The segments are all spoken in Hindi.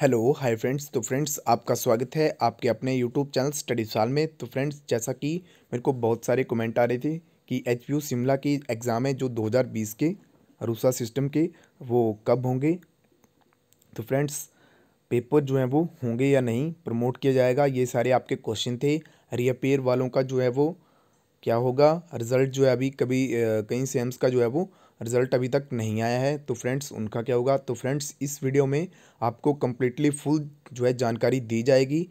हेलो हाय फ्रेंड्स तो फ्रेंड्स आपका स्वागत है आपके अपने यूट्यूब चैनल स्टडी साल में तो फ्रेंड्स जैसा कि मेरे को बहुत सारे कमेंट आ रहे थे कि एच शिमला की एग्ज़ाम है जो 2020 के रूसा सिस्टम के वो कब होंगे तो फ्रेंड्स पेपर जो है वो होंगे या नहीं प्रमोट किया जाएगा ये सारे आपके क्वेश्चन थे रियपेयर वालों का जो है वो क्या होगा रिज़ल्ट जो है अभी कभी कहीं सेम्स का जो है वो रिज़ल्ट अभी तक नहीं आया है तो फ्रेंड्स उनका क्या होगा तो फ्रेंड्स इस वीडियो में आपको कम्प्लीटली फुल जो है जानकारी दी जाएगी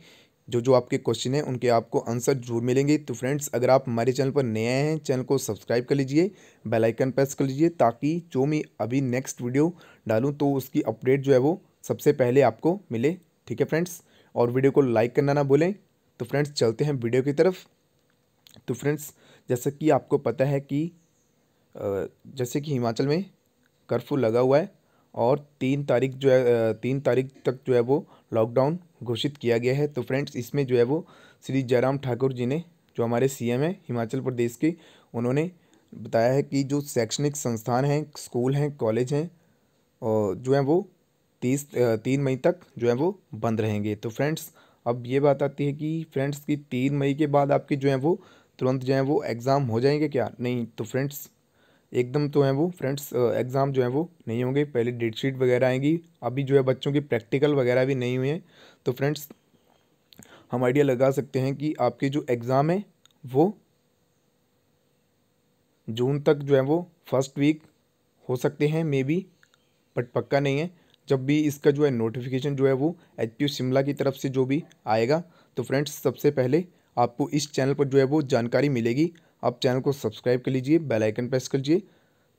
जो जो आपके क्वेश्चन हैं उनके आपको आंसर जरूर मिलेंगे तो फ्रेंड्स अगर आप हमारे चैनल पर नए आए हैं चैनल को सब्सक्राइब कर लीजिए बेल आइकन प्रेस कर लीजिए ताकि जो मैं अभी नेक्स्ट वीडियो डालूं तो उसकी अपडेट जो है वो सबसे पहले आपको मिले ठीक है फ्रेंड्स और वीडियो को लाइक करना ना भूलें तो फ्रेंड्स चलते हैं वीडियो की तरफ तो फ्रेंड्स जैसा कि आपको पता है कि जैसे कि हिमाचल में कर्फ्यू लगा हुआ है और तीन तारीख जो है तीन तारीख तक जो है वो लॉकडाउन घोषित किया गया है तो फ्रेंड्स इसमें जो है वो श्री जयराम ठाकुर जी ने जो हमारे सीएम हैं हिमाचल प्रदेश के उन्होंने बताया है कि जो शैक्षणिक संस्थान हैं स्कूल हैं कॉलेज हैं और जो है वो तीस तीन मई तक जो है वो बंद रहेंगे तो फ्रेंड्स अब ये बात आती है कि फ्रेंड्स की तीन मई के बाद आपके जो है वो तुरंत जो है वो एग्ज़ाम हो जाएंगे क्या नहीं तो फ्रेंड्स एकदम तो हैं वो फ्रेंड्स एग्ज़ाम जो है वो नहीं होंगे पहले डेट शीट वगैरह आएंगी अभी जो है बच्चों की प्रैक्टिकल वगैरह भी नहीं हुए हैं तो फ्रेंड्स हम आइडिया लगा सकते हैं कि आपके जो एग्ज़ाम है वो जून तक जो है वो फर्स्ट वीक हो सकते हैं मे बी बट पक्का नहीं है जब भी इसका जो है नोटिफिकेशन जो है वो एच शिमला की तरफ से जो भी आएगा तो फ्रेंड्स सबसे पहले आपको इस चैनल पर जो है वो जानकारी मिलेगी आप चैनल को सब्सक्राइब कर लीजिए बेल आइकन प्रेस कर लीजिए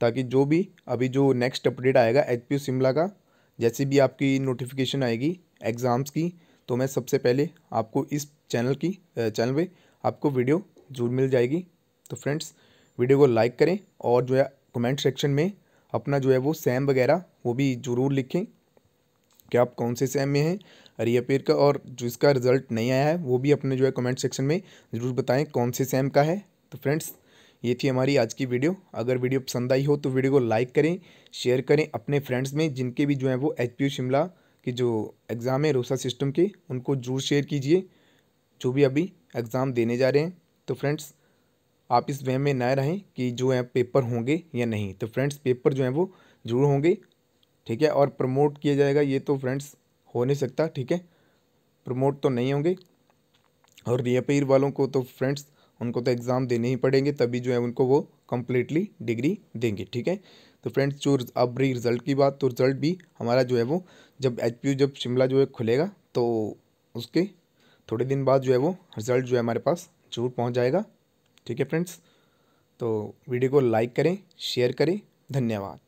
ताकि जो भी अभी जो नेक्स्ट अपडेट आएगा एच शिमला का जैसे भी आपकी नोटिफिकेशन आएगी एग्ज़ाम्स की तो मैं सबसे पहले आपको इस चैनल की चैनल पे आपको वीडियो जरूर मिल जाएगी तो फ्रेंड्स वीडियो को लाइक करें और जो है कमेंट सेक्शन में अपना जो है वो सैम वगैरह वो भी ज़रूर लिखें कि आप कौन से सैम में हैं रीअपेयर का और जिसका रिज़ल्ट नहीं आया है वो भी अपने जो है कमेंट सेक्शन में ज़रूर बताएं कौन से सैम का है तो फ्रेंड्स ये थी हमारी आज की वीडियो अगर वीडियो पसंद आई हो तो वीडियो को लाइक करें शेयर करें अपने फ्रेंड्स में जिनके भी जो हैं वो एच शिमला के जो एग्ज़ाम है रोसा सिस्टम के उनको जरूर शेयर कीजिए जो भी अभी एग्ज़ाम देने जा रहे हैं तो फ्रेंड्स आप इस वह में न रहें कि जो है पेपर होंगे या नहीं तो फ्रेंड्स पेपर जो है वो जरूर होंगे ठीक है और प्रमोट किया जाएगा ये तो फ्रेंड्स हो नहीं सकता ठीक है प्रमोट तो नहीं होंगे और रियापेर वालों को तो फ्रेंड्स उनको तो एग्ज़ाम देने ही पड़ेंगे तभी जो है उनको वो कम्प्लीटली डिग्री देंगे ठीक है तो फ्रेंड्स जो अब रही रिज़ल्ट की बात तो रिज़ल्ट भी हमारा जो है वो जब एच जब शिमला जो है खुलेगा तो उसके थोड़े दिन बाद जो है वो रिज़ल्ट जो है हमारे पास जरूर पहुँच जाएगा ठीक है फ्रेंड्स तो वीडियो को लाइक करें शेयर करें धन्यवाद